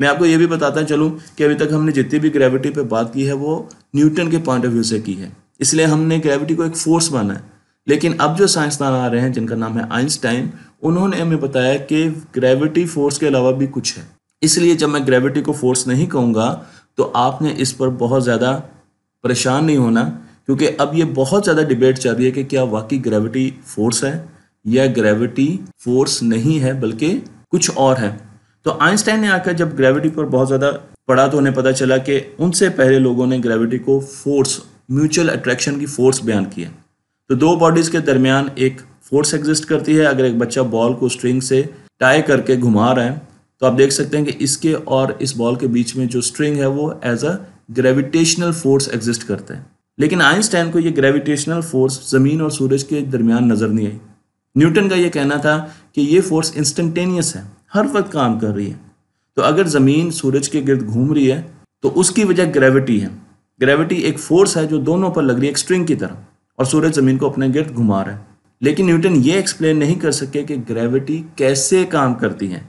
मैं आपको ये भी बताता चलूँ कि अभी तक हमने जितनी भी ग्रेविटी पे बात की है वो न्यूटन के पॉइंट ऑफ व्यू से की है इसलिए हमने ग्रेविटी को एक फोर्स माना है लेकिन अब जो साइंसदान आ रहे हैं जिनका नाम है आइंस्टाइन उन्होंने हमें बताया कि ग्रेविटी फोर्स के अलावा भी कुछ है इसलिए जब मैं ग्रेविटी को फोर्स नहीं कहूँगा तो आपने इस पर बहुत ज़्यादा परेशान नहीं होना क्योंकि अब ये बहुत ज़्यादा डिबेट चल रही है कि क्या वाकई ग्रेविटी फोर्स है या ग्रेविटी फोर्स नहीं है बल्कि कुछ और है तो आइंस्टाइन ने आकर जब ग्रेविटी पर बहुत ज़्यादा पढ़ा तो उन्हें पता चला कि उनसे पहले लोगों ने ग्रेविटी को फोर्स म्यूचुअल अट्रैक्शन की फोर्स बयान की है तो दो बॉडीज़ के दरमियान एक फोर्स एग्जिस्ट करती है अगर एक बच्चा बॉल को स्ट्रिंग से टाई करके घुमा रहा है तो आप देख सकते हैं कि इसके और इस बॉल के बीच में जो स्ट्रिंग है वो as a gravitational force exist करता है लेकिन आइंस्टाइन को ये ग्रेविटेशनल फोर्स ज़मीन और सूरज के दरमियान नज़र नहीं आई न्यूटन का ये कहना था कि ये फोर्स इंस्टेंटेनियस है हर वक्त काम कर रही है तो अगर ज़मीन सूरज के गिर्द घूम रही है तो उसकी वजह ग्रेविटी है ग्रेविटी एक फोर्स है जो दोनों पर लग रही है एक स्ट्रिंग की तरह और सूरज ज़मीन को अपने गिर्द घुमा रहा है लेकिन न्यूटन ये एक्सप्लेन नहीं कर सके कि ग्रेविटी कैसे काम करती है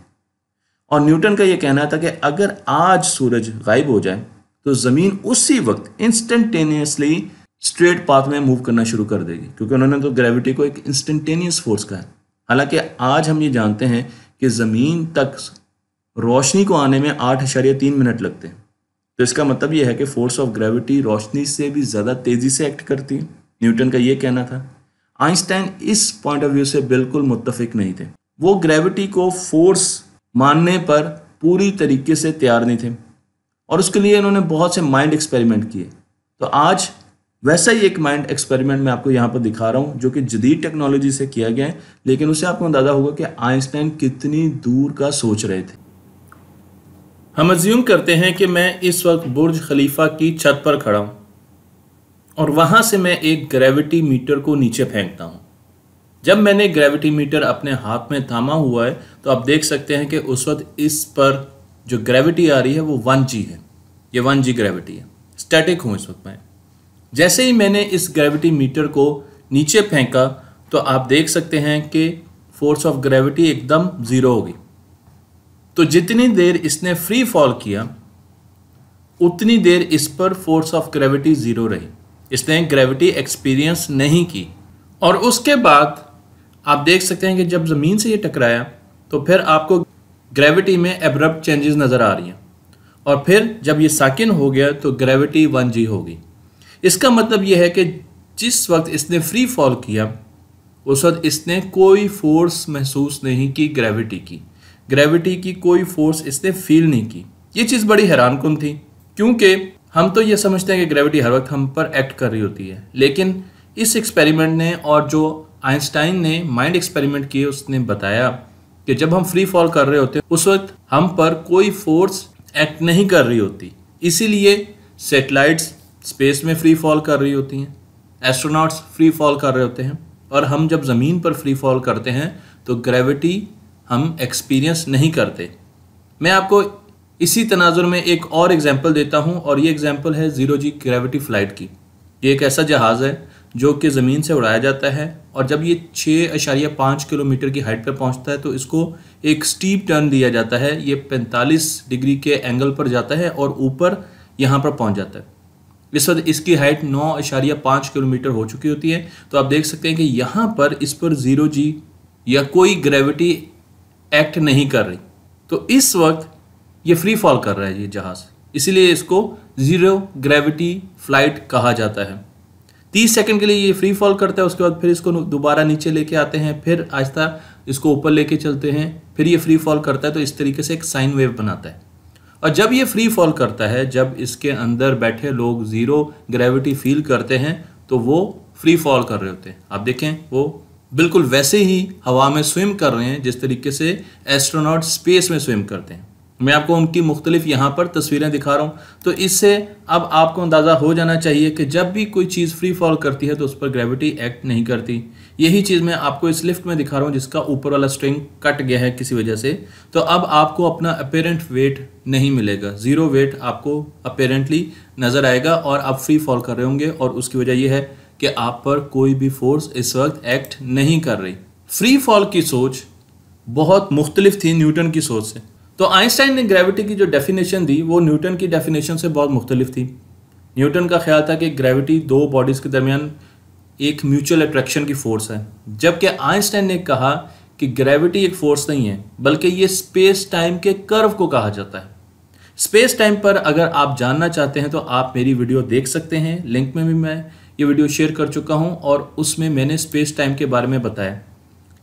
और न्यूटन का ये कहना था कि अगर आज सूरज गायब हो जाए तो ज़मीन उसी वक्त इंस्टेंटेनियसली स्ट्रेट पाथ में मूव करना शुरू कर देगी क्योंकि उन्होंने तो ग्रेविटी को एक इंस्टेंटेनियस फोर्स कहा है हालांकि आज हम ये जानते हैं कि ज़मीन तक रोशनी को आने में आठ अशार्य तीन मिनट लगते हैं तो इसका मतलब यह है कि फोर्स ऑफ ग्रेविटी रोशनी से भी ज़्यादा तेज़ी से एक्ट करती है न्यूटन का ये कहना था आइंस्टाइन इस पॉइंट ऑफ व्यू से बिल्कुल मुतफिक नहीं थे वो ग्रेविटी को फोर्स मानने पर पूरी तरीके से तैयार नहीं थे और उसके लिए इन्होंने बहुत से माइंड एक्सपेरिमेंट किए तो आज वैसा ही एक माइंड एक्सपेरिमेंट मैं आपको यहाँ पर दिखा रहा हूँ जो कि जदीद टेक्नोलॉजी से किया गया है लेकिन उससे आपको अंदाज़ा होगा कि आइंस्टाइन कितनी दूर का सोच रहे थे हम अज्यूम करते हैं कि मैं इस वक्त बुर्ज खलीफा की छत पर खड़ा हूँ और वहाँ से मैं एक ग्रेविटी मीटर को नीचे फेंकता हूँ जब मैंने ग्रेविटी मीटर अपने हाथ में थामा हुआ है तो आप देख सकते हैं कि उस वक्त इस पर जो ग्रेविटी आ रही है वो वन जी है ये वन जी ग्रेविटी है स्टैटिक हूँ इस वक्त मैं जैसे ही मैंने इस ग्रेविटी मीटर को नीचे फेंका तो आप देख सकते हैं कि फोर्स ऑफ ग्रेविटी एकदम ज़ीरो होगी तो जितनी देर इसने फ्री फॉल किया उतनी देर इस पर फोर्स ऑफ ग्रेविटी ज़ीरो रही इसने ग्रेविटी एक्सपीरियंस नहीं की और उसके बाद आप देख सकते हैं कि जब ज़मीन से ये टकराया तो फिर आपको ग्रेविटी में एब्रप्ट चेंजेस नज़र आ रही हैं और फिर जब ये साकिन हो गया तो ग्रेविटी वन जी होगी इसका मतलब यह है कि जिस वक्त इसने फ्री फॉल किया उस वक्त इसने कोई फोर्स महसूस नहीं की ग्रेविटी की ग्रेविटी की कोई फोर्स इसने फील नहीं की ये चीज़ बड़ी हैरान कन थी क्योंकि हम तो ये समझते हैं कि ग्रेविटी हर वक्त हम पर एक्ट कर रही होती है लेकिन इस एक्सपेरिमेंट ने और जो आइंस्टाइन ने माइंड एक्सपेरिमेंट किए उसने बताया कि जब हम फ्री फॉल कर रहे होते हैं उस वक्त हम पर कोई फोर्स एक्ट नहीं कर रही होती इसीलिए सेटेलाइट्स स्पेस में फ्री फॉल कर रही होती हैं एस्ट्रोनॉट्स फ्री फॉल कर रहे होते हैं और हम जब ज़मीन पर फ्री फॉल करते हैं तो ग्रेविटी हम एक्सपीरियंस नहीं करते मैं आपको इसी तनाजुर में एक और एग्जाम्पल देता हूँ और ये एग्जाम्पल है ज़ीरो जी ग्रेविटी फ़्लाइट की ये एक ऐसा जहाज़ है जो कि ज़मीन से उड़ाया जाता है और जब ये छः अशारिया पाँच किलोमीटर की हाइट पर पहुंचता है तो इसको एक स्टीप टर्न दिया जाता है ये पैंतालीस डिग्री के एंगल पर जाता है और ऊपर यहाँ पर पहुँच जाता है इस वक्त इसकी हाइट नौ इशारिया पाँच किलोमीटर हो चुकी होती है तो आप देख सकते हैं कि यहाँ पर इस पर ज़ीरो जी या कोई ग्रेविटी एक्ट नहीं कर रही तो इस वक्त ये फ्री फॉल कर रहा है ये जहाज़ इसीलिए इसको ज़ीरो ग्रेविटी फ्लाइट कहा जाता है तीस सेकंड के लिए ये फ्री फॉल करता है उसके बाद फिर इसको दोबारा नीचे लेके आते हैं फिर आहिस्ता इसको ऊपर लेके चलते हैं फिर ये फ्री फॉल करता है तो इस तरीके से एक साइन वेव बनाता है और जब ये फ्री फॉल करता है जब इसके अंदर बैठे लोग ज़ीरो ग्रेविटी फील करते हैं तो वो फ्री फॉल कर रहे होते हैं आप देखें वो बिल्कुल वैसे ही हवा में स्विम कर रहे हैं जिस तरीके से एस्ट्रोनॉट स्पेस में स्विम करते हैं मैं आपको उनकी मुख्तलिफ यहाँ पर तस्वीरें दिखा रहा हूँ तो इससे अब आपको अंदाज़ा हो जाना चाहिए कि जब भी कोई चीज़ फ्री फॉल करती है तो उस पर ग्रेविटी एक्ट नहीं करती यही चीज़ मैं आपको इस लिफ्ट में दिखा रहा हूँ जिसका ऊपर वाला स्ट्रिंग कट गया है किसी वजह से तो अब आपको अपना अपेरेंट वेट नहीं मिलेगा ज़ीरो वेट आपको अपेरेंटली नज़र आएगा और आप फ्री फॉल कर रहे होंगे और उसकी वजह यह है कि आप पर कोई भी फोर्स इस वक्त एक्ट नहीं कर रही फ्री फॉल की सोच बहुत मुख्तलिफ थी न्यूटन की सोच से तो आइंस्टाइन ने ग्रेविटी की जो डेफिनेशन दी वो न्यूटन की डेफिनेशन से बहुत मुख्तलिफ थी न्यूटन का ख्याल था कि ग्रेविटी दो बॉडीज़ के दरमियान एक म्यूचुअल अट्रैक्शन की फोर्स है जबकि आइंस्टाइन ने कहा कि ग्रेविटी एक फोर्स नहीं है बल्कि ये स्पेस टाइम के कर्व को कहा जाता है स्पेस टाइम पर अगर आप जानना चाहते हैं तो आप मेरी वीडियो देख सकते हैं लिंक में भी मैं ये वीडियो शेयर कर चुका हूं और उसमें मैंने स्पेस टाइम के बारे में बताया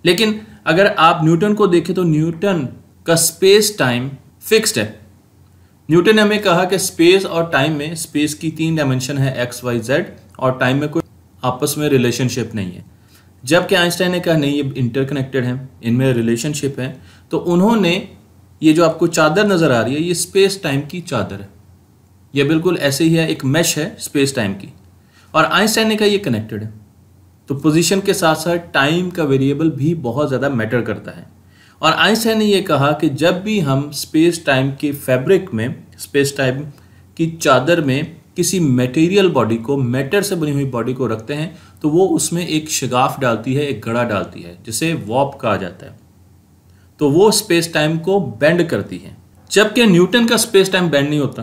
लेकिन अगर आप न्यूटन को देखें तो न्यूटन का स्पेस टाइम फिक्स्ड है न्यूटन ने हमें कहा कि स्पेस और टाइम में स्पेस की तीन डायमेंशन है एक्स वाई जेड और टाइम में कोई आपस में रिलेशनशिप नहीं है जबकि आइंस्टाइन ने कहा नहीं ये इंटरकनेक्टेड हैं इनमें रिलेशनशिप है तो उन्होंने ये जो आपको चादर नज़र आ रही है ये स्पेस टाइम की चादर है यह बिल्कुल ऐसे ही है एक मैश है स्पेस टाइम की और आइंस्टाइन ने कहा ये कनेक्टेड है तो पोजीशन के साथ साथ टाइम का वेरिएबल भी बहुत ज़्यादा मैटर करता है और आइंस्टाइन ने यह कहा कि जब भी हम स्पेस टाइम के फैब्रिक में स्पेस टाइम की चादर में किसी मटेरियल बॉडी को मैटर से बनी हुई बॉडी को रखते हैं तो वो उसमें एक शगाफ डालती है एक गड़ा डालती है जिसे वॉप कहा जाता है तो वो स्पेस टाइम को बेंड करती है जबकि न्यूटन का स्पेस टाइम बेंड नहीं होता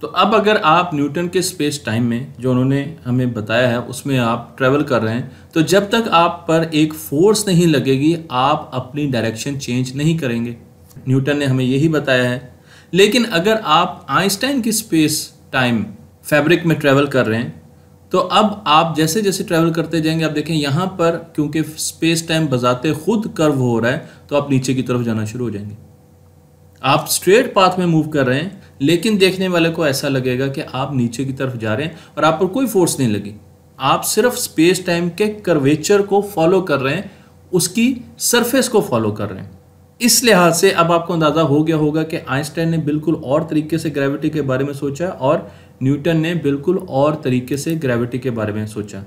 तो अब अगर आप न्यूटन के स्पेस टाइम में जो उन्होंने हमें बताया है उसमें आप ट्रेवल कर रहे हैं तो जब तक आप पर एक फोर्स नहीं लगेगी आप अपनी डायरेक्शन चेंज नहीं करेंगे न्यूटन ने हमें यही बताया है लेकिन अगर आप आइंस्टाइन की स्पेस टाइम फैब्रिक में ट्रैवल कर रहे हैं तो अब आप जैसे जैसे ट्रैवल करते जाएंगे आप देखें यहाँ पर क्योंकि स्पेस टाइम बजाते खुद कर्व हो रहा है तो आप नीचे की तरफ जाना शुरू हो जाएंगे आप स्ट्रेट पाथ में मूव कर रहे हैं लेकिन देखने वाले को ऐसा लगेगा कि आप नीचे की तरफ जा रहे हैं और आप पर कोई फोर्स नहीं लगी आप सिर्फ स्पेस टाइम के करवेचर को फॉलो कर रहे हैं उसकी सरफेस को फॉलो कर रहे हैं इस लिहाज से अब आपको अंदाज़ा हो गया होगा कि आइंस्टाइन ने बिल्कुल और तरीके से ग्रेविटी के बारे में सोचा और न्यूटन ने बिल्कुल और तरीके से ग्रेविटी के बारे में सोचा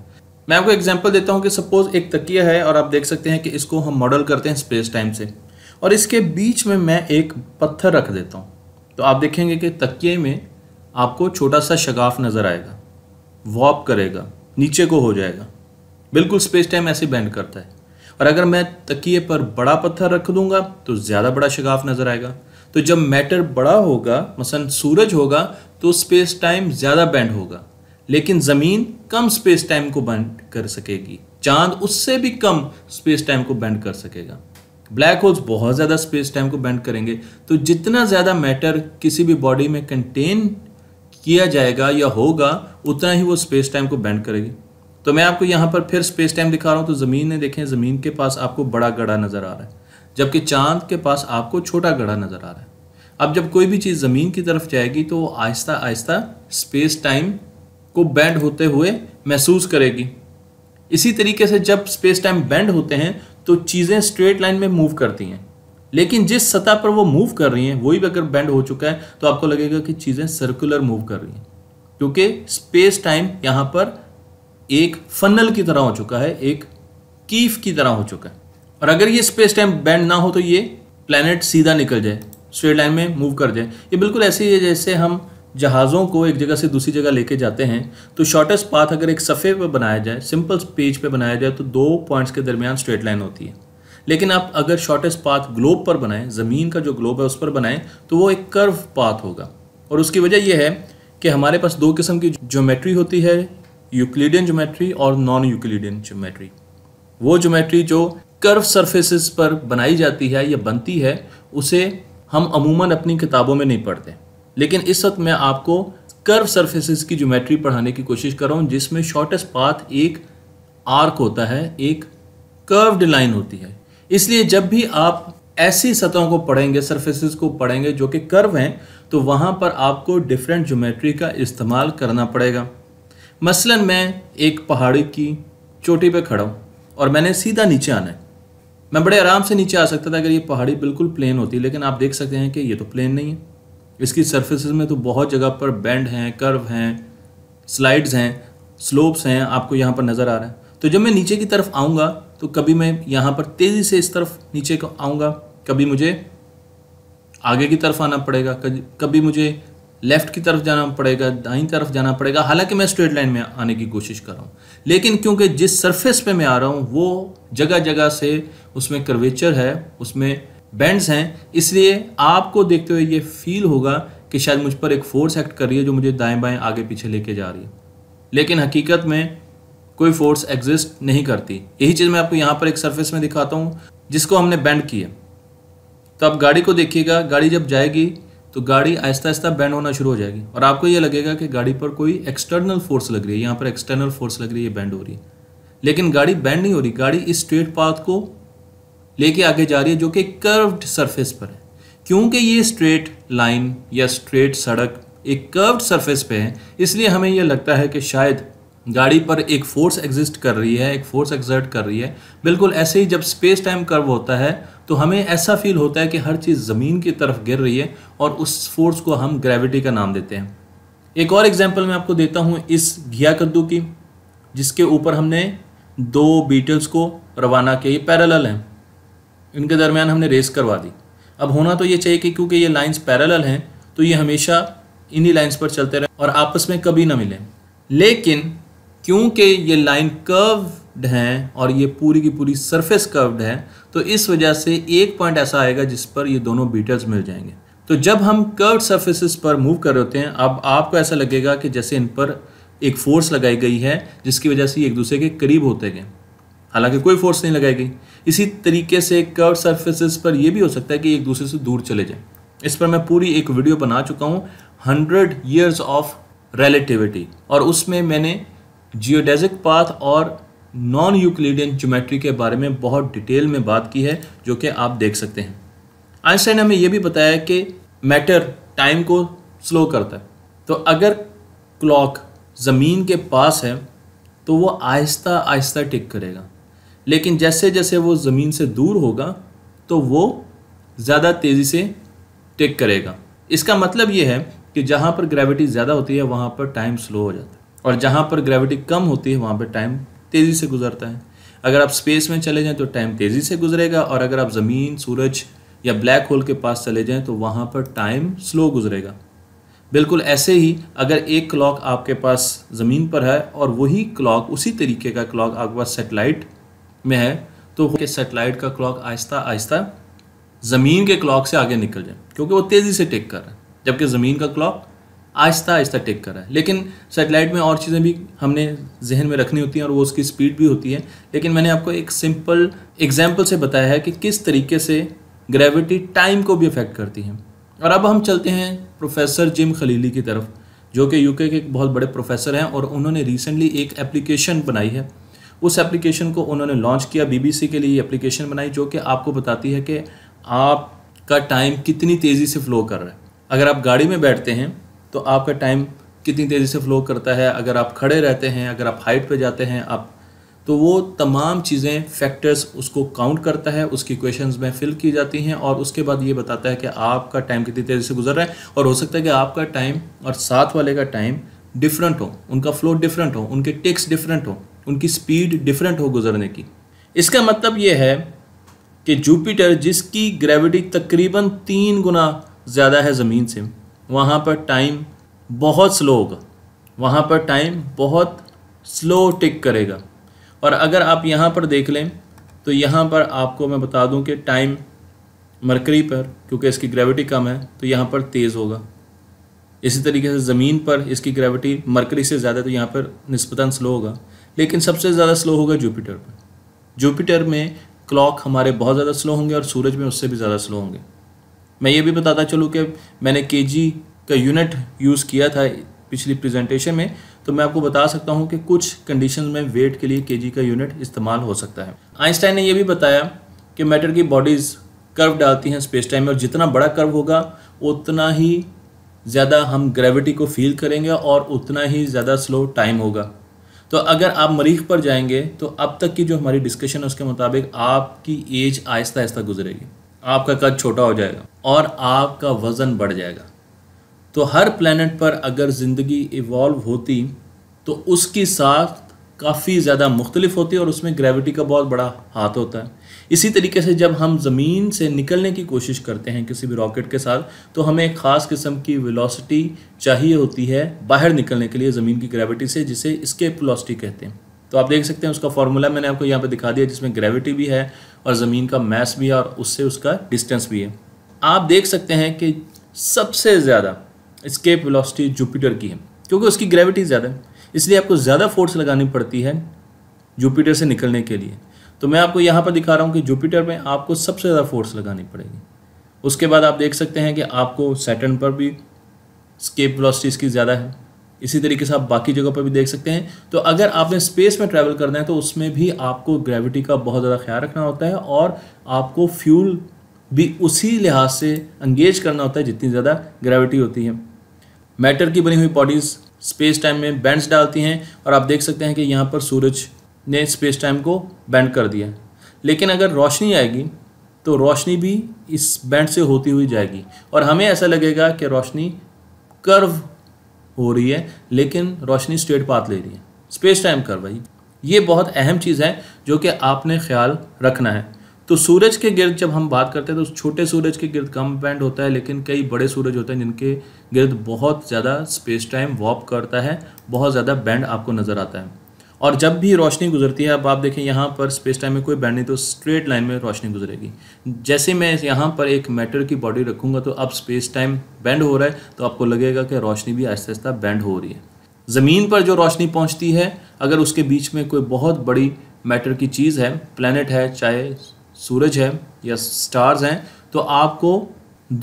मैं आपको एग्जाम्पल देता हूँ कि सपोज एक तकिया है और आप देख सकते हैं कि इसको हम मॉडल करते हैं स्पेस टाइम से और इसके बीच में मैं एक पत्थर रख देता हूँ तो आप देखेंगे कि तकिए में आपको छोटा सा शगाफ नज़र आएगा वॉप करेगा नीचे को हो जाएगा बिल्कुल स्पेस टाइम ऐसे बैंड करता है और अगर मैं तकिए पर बड़ा पत्थर रख दूंगा तो ज़्यादा बड़ा शगाफ नज़र आएगा तो जब मैटर बड़ा होगा मसलन सूरज होगा तो स्पेस टाइम ज़्यादा बैंड होगा लेकिन ज़मीन कम स्पेस टाइम को बैंड कर सकेगी चांद उससे भी कम स्पेस टाइम को बैंड कर सकेगा ब्लैक होल्स बहुत ज़्यादा स्पेस टाइम को बैंड करेंगे तो जितना ज़्यादा मैटर किसी भी बॉडी में कंटेन किया जाएगा या होगा उतना ही वो स्पेस टाइम को बैंड करेगी तो मैं आपको यहाँ पर फिर स्पेस टाइम दिखा रहा हूँ तो ज़मीन ने देखें ज़मीन के पास आपको बड़ा गढ़ा नज़र आ रहा है जबकि चांद के पास आपको छोटा गढ़ा नज़र आ रहा है अब जब कोई भी चीज़ ज़मीन की तरफ जाएगी तो वो आहिस्ता आहिस्ता स्पेस टाइम को बैंड होते हुए महसूस करेगी इसी तरीके से जब स्पेस टाइम बैंड होते हैं तो चीज़ें स्ट्रेट लाइन में मूव करती हैं लेकिन जिस सतह पर वो मूव कर रही हैं वही भी अगर बैंड हो चुका है तो आपको लगेगा कि चीज़ें सर्कुलर मूव कर रही हैं क्योंकि स्पेस टाइम यहाँ पर एक फनल की तरह हो चुका है एक कीफ की तरह हो चुका है और अगर ये स्पेस टाइम बैंड ना हो तो ये प्लानट सीधा निकल जाए स्ट्रेट लाइन में मूव कर जाए ये बिल्कुल ऐसी है जैसे हम जहाज़ों को एक जगह से दूसरी जगह लेके जाते हैं तो शॉर्टेस्ट पाथ अगर एक सफ़े पर बनाया जाए सिंपल पेज पे बनाया जाए तो दो पॉइंट्स के दरमियान स्ट्रेट लाइन होती है लेकिन आप अगर शॉर्टेस्ट पाथ ग्लोब पर बनाएं ज़मीन का जो ग्लोब है उस पर बनाएं तो वो एक कर्व पाथ होगा और उसकी वजह यह है कि हमारे पास दो किस्म की ज्योमेट्री होती है यूक्लिडियन ज्योमेट्री और नॉन यूक्लिडियन ज्योमेट्री वो ज्योमेट्री जो कर्व सरफेसेस पर बनाई जाती है या बनती है उसे हम अमूमन अपनी किताबों में नहीं पढ़ते लेकिन इस वक्त मैं आपको कर्व सर्फेसिस की ज्योमेट्री पढ़ाने की कोशिश कर रहा हूँ जिसमें शॉर्टेस्ट पाथ एक आर्क होता है एक कर्व्ड लाइन होती है इसलिए जब भी आप ऐसी सतहों को पढ़ेंगे सर्फेसिस को पढ़ेंगे जो कि कर्व हैं तो वहाँ पर आपको डिफरेंट ज्योमेट्री का इस्तेमाल करना पड़ेगा मसलन मैं एक पहाड़ी की चोटी पर खड़ा हूँ और मैंने सीधा नीचे आना है मैं बड़े आराम से नीचे आ सकता था अगर ये पहाड़ी बिल्कुल प्लेन होती लेकिन आप देख सकते हैं कि ये तो प्लेन नहीं है इसकी सर्फिस में तो बहुत जगह पर बैंड हैं कर्व हैं स्लाइड्स हैं स्लोप्स हैं आपको यहाँ पर नज़र आ रहा है तो जब मैं नीचे की तरफ आऊँगा तो कभी मैं यहाँ पर तेज़ी से इस तरफ नीचे को आऊँगा कभी मुझे आगे की तरफ आना पड़ेगा कभी मुझे लेफ्ट की तरफ जाना पड़ेगा दाई तरफ जाना पड़ेगा हालांकि मैं स्ट्रेट लाइन में आने की कोशिश कर रहा हूँ लेकिन क्योंकि जिस सरफेस पे मैं आ रहा हूँ वो जगह जगह से उसमें कर्वेचर है उसमें बैंड्स हैं इसलिए आपको देखते हुए ये फील होगा कि शायद मुझ पर एक फोर्स एक्ट कर रही है जो मुझे दाएँ बाएँ आगे पीछे लेके जा रही है लेकिन हकीकत में कोई फोर्स एग्जिस्ट नहीं करती यही चीज़ मैं आपको यहाँ पर एक सर्फेस में दिखाता हूँ जिसको हमने बैंड किया तो आप गाड़ी को देखिएगा गाड़ी जब जाएगी तो गाड़ी आहिस्ता आहिस्ता बैंड होना शुरू हो जाएगी और आपको ये लगेगा कि गाड़ी पर कोई एक्सटर्नल फोर्स लग रही है यहाँ पर एक्सटर्नल फोर्स लग रही है बैंड हो रही है लेकिन गाड़ी बैंड नहीं हो रही गाड़ी इस स्ट्रेट पाथ को लेके आगे जा रही है जो कि कर्व्ड सरफेस पर है क्योंकि ये स्ट्रेट लाइन या स्ट्रेट सड़क एक कर्व्ड सरफेस पे है इसलिए हमें यह लगता है कि शायद गाड़ी पर एक फोर्स एग्जिस्ट कर रही है एक फोर्स एग्जर्ट कर रही है बिल्कुल ऐसे ही जब स्पेस टाइम कर्व होता है तो हमें ऐसा फील होता है कि हर चीज़ ज़मीन की तरफ गिर रही है और उस फोर्स को हम ग्रेविटी का नाम देते हैं एक और एग्जाम्पल मैं आपको देता हूँ इस घिया कद्दू की जिसके ऊपर हमने दो बीटल्स को रवाना किया ये पैरल हैं इनके दरमियान हमने रेस करवा दी अब होना तो ये चाहिए कि क्योंकि ये लाइंस पैरल हैं तो ये हमेशा इन्हीं लाइंस पर चलते रहें और आपस में कभी ना मिलें लेकिन क्योंकि ये लाइन कर्व्ड है और ये पूरी की पूरी सरफेस कर्व्ड है तो इस वजह से एक पॉइंट ऐसा आएगा जिस पर ये दोनों बीटल्स मिल जाएंगे तो जब हम कर्व्ड सर्फेसिस पर मूव कर रहे होते हैं अब आपको ऐसा लगेगा कि जैसे इन पर एक फोर्स लगाई गई है जिसकी वजह से एक दूसरे के करीब होते गए हालांकि कोई फोर्स नहीं लगाई गई इसी तरीके से कर्व सर्फेसिस पर यह भी हो सकता है कि एक दूसरे से दूर चले जाए इस पर मैं पूरी एक वीडियो बना चुका हूँ हंड्रेड ईयर्स ऑफ रिलेटिविटी और उसमें मैंने जियोडेजिक पाथ और नॉन यूक्लिडियन ज्योमेट्री के बारे में बहुत डिटेल में बात की है जो कि आप देख सकते हैं आइंस्टाइन हमें यह भी बताया कि मैटर टाइम को स्लो करता है तो अगर क्लॉक ज़मीन के पास है तो वो आहिस्ता आहिस्ता टिक करेगा लेकिन जैसे जैसे वो ज़मीन से दूर होगा तो वो ज़्यादा तेज़ी से टिक करेगा इसका मतलब ये है कि जहाँ पर ग्रेविटी ज़्यादा होती है वहाँ पर टाइम स्लो हो जाता है और जहाँ पर ग्रेविटी कम होती है वहाँ पर टाइम तेज़ी से गुजरता है अगर आप स्पेस में चले जाएँ तो टाइम तेज़ी से गुजरेगा और अगर आप ज़मीन सूरज या ब्लैक होल के पास चले जाएँ तो वहाँ पर टाइम स्लो गुजरेगा बिल्कुल ऐसे ही अगर एक क्लॉक आपके पास ज़मीन पर है और वही क्लॉक उसी तरीके का क्लॉक आपके पास सेटेलाइट में है तो वो सेटेलाइट का क्लॉक आहिस्ता आहिस्ता ज़मीन के क्लॉक से आगे निकल जाए क्योंकि वो तेज़ी से टेक कर रहा है जबकि ज़मीन का क्लॉक आहिस्ता आहिस्ता टेक करा है लेकिन सेटेलाइट में और चीज़ें भी हमने जहन में रखनी होती हैं और वो उसकी स्पीड भी होती है लेकिन मैंने आपको एक सिंपल एग्जाम्पल से बताया है कि किस तरीके से ग्रेविटी टाइम को भी अफेक्ट करती है और अब हम चलते हैं प्रोफेसर जिम खलीली की तरफ जो कि यूके के एक बहुत बड़े प्रोफेसर हैं और उन्होंने रिसेंटली एक एप्लीकेशन बनाई है उस एप्लीकेशन को उन्होंने लॉन्च किया बीबीसी के लिए एप्लीकेशन बनाई जो कि आपको बताती है कि आपका टाइम कितनी तेज़ी से फ्लो कर रहा है अगर आप गाड़ी में बैठते हैं तो आपका टाइम कितनी तेज़ी से फ्लो करता है अगर आप खड़े रहते हैं अगर आप हाइट पे जाते हैं आप तो वो तमाम चीज़ें फैक्टर्स उसको काउंट करता है उसकी क्वेश्चंस में फिल की जाती हैं और उसके बाद ये बताता है कि आपका टाइम कितनी तेज़ी से गुजर रहा है और हो सकता है कि आपका टाइम और साथ वाले का टाइम डिफरेंट हो उनका फ्लो डिफरेंट हो उनके टेक्स डिफरेंट हो उनकी स्पीड डिफरेंट हो गुजरने की इसका मतलब ये है कि जुपिटर जिसकी ग्रेविटी तकरीबन तीन गुना ज़्यादा है ज़मीन से वहाँ पर टाइम बहुत स्लो होगा वहाँ पर टाइम बहुत स्लो टिक करेगा और अगर आप यहाँ पर देख लें तो यहाँ पर आपको मैं बता दूँ कि टाइम मरकरी पर क्योंकि इसकी ग्रेविटी कम है तो यहाँ पर तेज़ होगा इसी तरीके से ज़मीन पर इसकी ग्रेविटी मरकरी से ज़्यादा तो यहाँ पर नस्बता स्लो होगा लेकिन सबसे ज़्यादा स्लो होगा जुपिटर पर जुपिटर में क्लॉक हमारे बहुत ज़्यादा स्लो होंगे और सूरज में उससे भी ज़्यादा स्लो होंगे मैं ये भी बताता चलूँ कि मैंने के का यूनिट यूज़ किया था पिछली प्रेजेंटेशन में तो मैं आपको बता सकता हूँ कि कुछ कंडीशन में वेट के लिए के का यूनिट इस्तेमाल हो सकता है आइंस्टाइन ने यह भी बताया कि मैटर की बॉडीज़ कर्व डालती हैं स्पेस टाइम में और जितना बड़ा कर्व होगा उतना ही ज़्यादा हम ग्रेविटी को फील करेंगे और उतना ही ज़्यादा स्लो टाइम होगा तो अगर आप मरीख पर जाएंगे तो अब तक की जो हमारी डिस्कशन है उसके मुताबिक आपकी एज आहिस्ता आहिस्ता गुजरेगी आपका कद छोटा हो जाएगा और आपका वज़न बढ़ जाएगा तो हर प्लानट पर अगर ज़िंदगी इवॉल्व होती तो उसकी साथ काफ़ी ज़्यादा मुख्तलिफ होती है और उसमें ग्रेविटी का बहुत बड़ा हाथ होता है इसी तरीके से जब हम ज़मीन से निकलने की कोशिश करते हैं किसी भी रॉकेट के साथ तो हमें एक ख़ास किस्म की वेलोसिटी चाहिए होती है बाहर निकलने के लिए ज़मीन की ग्रेविटी से जिसे स्केप वेलोसिटी कहते हैं तो आप देख सकते हैं उसका फॉर्मूला मैंने आपको यहाँ पे दिखा दिया जिसमें ग्रेविटी भी है और ज़मीन का मैस भी है और उससे उसका डिस्टेंस भी है आप देख सकते हैं कि सबसे ज़्यादा स्केप वेलोसिटी जुपिटर की है क्योंकि उसकी ग्रेविटी ज़्यादा है इसलिए आपको ज़्यादा फोर्स लगानी पड़ती है जुपिटर से निकलने के लिए तो मैं आपको यहाँ पर दिखा रहा हूँ कि जुपिटर में आपको सबसे ज़्यादा फोर्स लगानी पड़ेगी उसके बाद आप देख सकते हैं कि आपको सेटन पर भी स्केप वेलोसिटी इसकी ज़्यादा है इसी तरीके से आप बाकी जगह पर भी देख सकते हैं तो अगर आपने स्पेस में ट्रैवल करना है तो उसमें भी आपको ग्रेविटी का बहुत ज़्यादा ख्याल रखना होता है और आपको फ्यूल भी उसी लिहाज से अंगेज करना होता है जितनी ज़्यादा ग्रेविटी होती है मैटर की बनी हुई बॉडीज़ स्पेस टाइम में बैंड्स डालती हैं और आप देख सकते हैं कि यहाँ पर सूरज ने स्पेस टाइम को बैंड कर दिया लेकिन अगर रोशनी आएगी तो रोशनी भी इस बैंड से होती हुई जाएगी और हमें ऐसा लगेगा कि रोशनी कर्व हो रही है लेकिन रोशनी स्ट्रेट पाथ ले रही है स्पेस टाइम कर भाई ये बहुत अहम चीज़ है जो कि आपने ख्याल रखना है तो सूरज के गिर्द जब हम बात करते हैं तो छोटे सूरज के गिर्द कम बैंड होता है लेकिन कई बड़े सूरज होते हैं जिनके गिर्द बहुत ज़्यादा स्पेस टाइम वॉप करता है बहुत ज़्यादा बैंड आपको नज़र आता है और जब भी रोशनी गुजरती है अब आप देखें यहाँ पर स्पेस टाइम में कोई बैंड नहीं तो स्ट्रेट लाइन में रोशनी गुजरेगी जैसे मैं यहाँ पर एक मैटर की बॉडी रखूँगा तो अब स्पेस टाइम बैंड हो रहा है तो आपको लगेगा कि रोशनी भी आहिस्ता आहिस्ता बैंड हो रही है ज़मीन पर जो रोशनी पहुँचती है अगर उसके बीच में कोई बहुत बड़ी मैटर की चीज़ है प्लानट है चाहे सूरज है या स्टार्स हैं तो आपको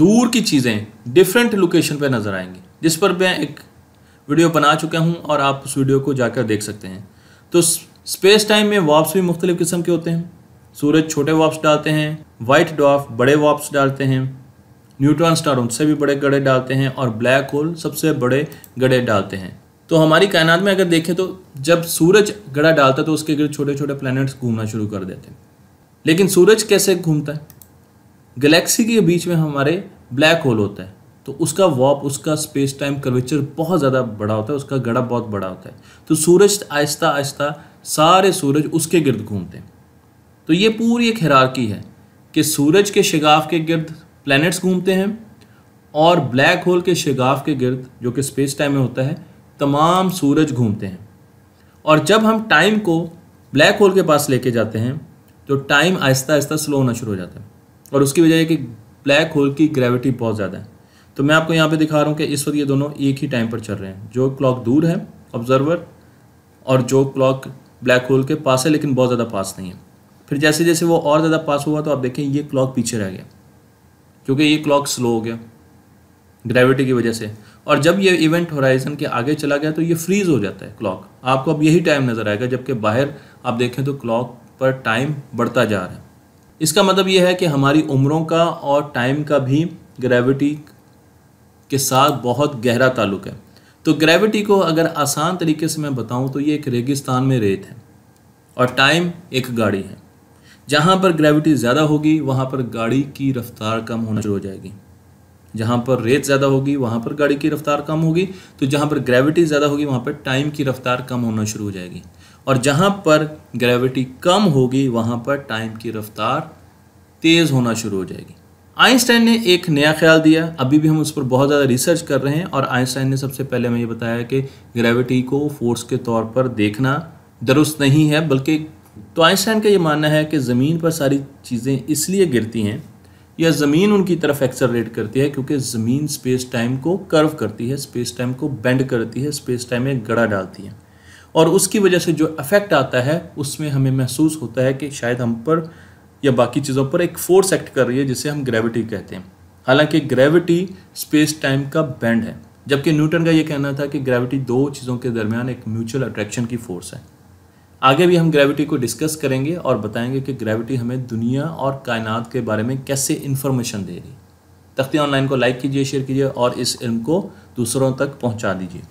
दूर की चीज़ें डिफरेंट लोकेशन पर नज़र आएंगी जिस पर मैं एक वीडियो बना चुका हूँ और आप उस वीडियो को जाकर देख सकते हैं तो स्पेस टाइम में वाप्स भी मुख्तलि किस्म के होते हैं सूरज छोटे वाप्स डालते हैं वाइट डॉफ बड़े वाप्स डालते हैं न्यूट्रॉन स्टार उनसे भी बड़े गड़े डालते हैं और ब्लैक होल सबसे बड़े गड़े डालते हैं तो हमारी कायनात में अगर देखें तो जब सूरज गड़ा डालता है तो उसके गिर छोटे छोटे प्लैनेट्स घूमना शुरू कर देते हैं लेकिन सूरज कैसे घूमता है गैलेक्सी के बीच में हमारे ब्लैक होल होता है तो उसका वॉप उसका स्पेस टाइम कर्वेचर बहुत ज़्यादा बड़ा होता है उसका गड़ा बहुत बड़ा होता है तो सूरज आहिस्ता आहिस्ता सारे सूरज उसके गिरद घूमते हैं तो ये पूरी एक हिरारकी है कि सूरज के शगाफ के गिरद प्लैनेट्स घूमते हैं और ब्लैक होल के शगाफ के गिरद जो कि स्पेस टाइम में होता है तमाम सूरज घूमते हैं और जब हम टाइम को ब्लैक होल के पास लेके जाते हैं तो टाइम आहिस्ता आहिस्ता स्लो होना शुरू हो जाता है और उसकी वजह यह कि ब्लैक होल की ग्रेविटी बहुत ज़्यादा है तो मैं आपको यहाँ पे दिखा रहा हूँ कि इस वक्त ये दोनों एक ही टाइम पर चल रहे हैं जो क्लॉक दूर है ऑब्जर्वर और जो क्लॉक ब्लैक होल के पास है लेकिन बहुत ज़्यादा पास नहीं है फिर जैसे जैसे वो और ज़्यादा पास हुआ तो आप देखें ये क्लॉक पीछे रह गया क्योंकि ये क्लॉक स्लो हो गया ग्रेविटी की वजह से और जब ये इवेंट होराइजन के आगे चला गया तो ये फ्रीज़ हो जाता है क्लॉक आपको अब यही टाइम नज़र आएगा जबकि बाहर आप देखें तो क्लॉक पर टाइम बढ़ता जा रहा है इसका मतलब यह है कि हमारी उम्रों का और टाइम का भी ग्रेविटी के साथ बहुत गहरा ताल्लुक है तो ग्रेविटी को अगर आसान तरीके से मैं बताऊं तो ये एक रेगिस्तान में रेत है और टाइम एक गाड़ी है जहाँ पर ग्रेविटी ज़्यादा होगी वहाँ पर गाड़ी की रफ्तार कम होना शुरू हो जाएगी जहाँ पर रेत ज़्यादा होगी वहाँ पर गाड़ी की रफ्तार कम होगी तो जहाँ पर ग्रेविटी ज़्यादा होगी वहाँ पर टाइम की रफ्तार कम होना शुरू हो जाएगी और जहाँ पर ग्रेविटी कम होगी वहाँ पर टाइम की रफ्तार तेज़ होना शुरू हो जाएगी आइंस्टाइन ने एक नया ख्याल दिया अभी भी हम उस पर बहुत ज़्यादा रिसर्च कर रहे हैं और आइंस्टाइन ने सबसे पहले हमें ये बताया कि ग्रेविटी को फोर्स के तौर पर देखना दुरुस्त नहीं है बल्कि तो आइंस्टाइन का ये मानना है कि ज़मीन पर सारी चीज़ें इसलिए गिरती हैं या ज़मीन उनकी तरफ एक्सलरेट करती है क्योंकि ज़मीन स्पेस टाइम को कर्व करती है स्पेस टाइम को बेंड करती है स्पेस टाइम में गड़ा डालती है और उसकी वजह से जो इफेक्ट आता है उसमें हमें महसूस होता है कि शायद हम पर या बाकी चीज़ों पर एक फोर्स एक्ट कर रही है जिसे हम ग्रेविटी कहते हैं हालांकि ग्रेविटी स्पेस टाइम का बैंड है जबकि न्यूटन का ये कहना था कि ग्रेविटी दो चीज़ों के दरमियान एक म्यूचुअल अट्रैक्शन की फोर्स है आगे भी हम ग्रेविटी को डिस्कस करेंगे और बताएंगे कि ग्रेविटी हमें दुनिया और कायनात के बारे में कैसे इन्फॉर्मेशन दे रही तख्ती ऑनलाइन को लाइक कीजिए शेयर कीजिए और इस इल्म को दूसरों तक पहुंचा दीजिए